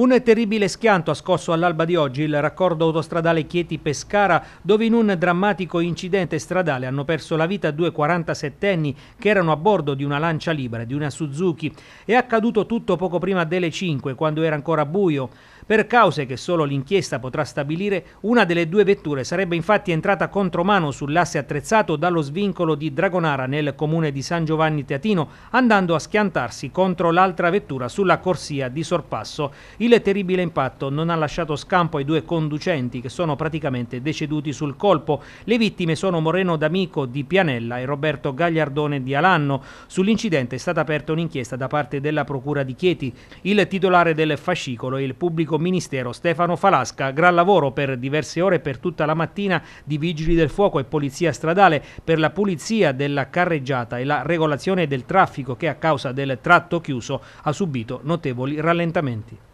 Un terribile schianto ha scosso all'alba di oggi il raccordo autostradale Chieti-Pescara, dove in un drammatico incidente stradale hanno perso la vita due 47enni che erano a bordo di una lancia libera, di una Suzuki. È accaduto tutto poco prima delle 5, quando era ancora buio. Per cause che solo l'inchiesta potrà stabilire, una delle due vetture sarebbe infatti entrata contromano sull'asse attrezzato dallo svincolo di Dragonara nel comune di San Giovanni Teatino, andando a schiantarsi contro l'altra vettura sulla corsia di sorpasso. Il terribile impatto non ha lasciato scampo ai due conducenti che sono praticamente deceduti sul colpo. Le vittime sono Moreno D'Amico di Pianella e Roberto Gagliardone di Alanno. Sull'incidente è stata aperta un'inchiesta da parte della Procura di Chieti. Il titolare del fascicolo e il pubblico Ministero Stefano Falasca. Gran lavoro per diverse ore per tutta la mattina di Vigili del Fuoco e Polizia Stradale per la pulizia della carreggiata e la regolazione del traffico che a causa del tratto chiuso ha subito notevoli rallentamenti.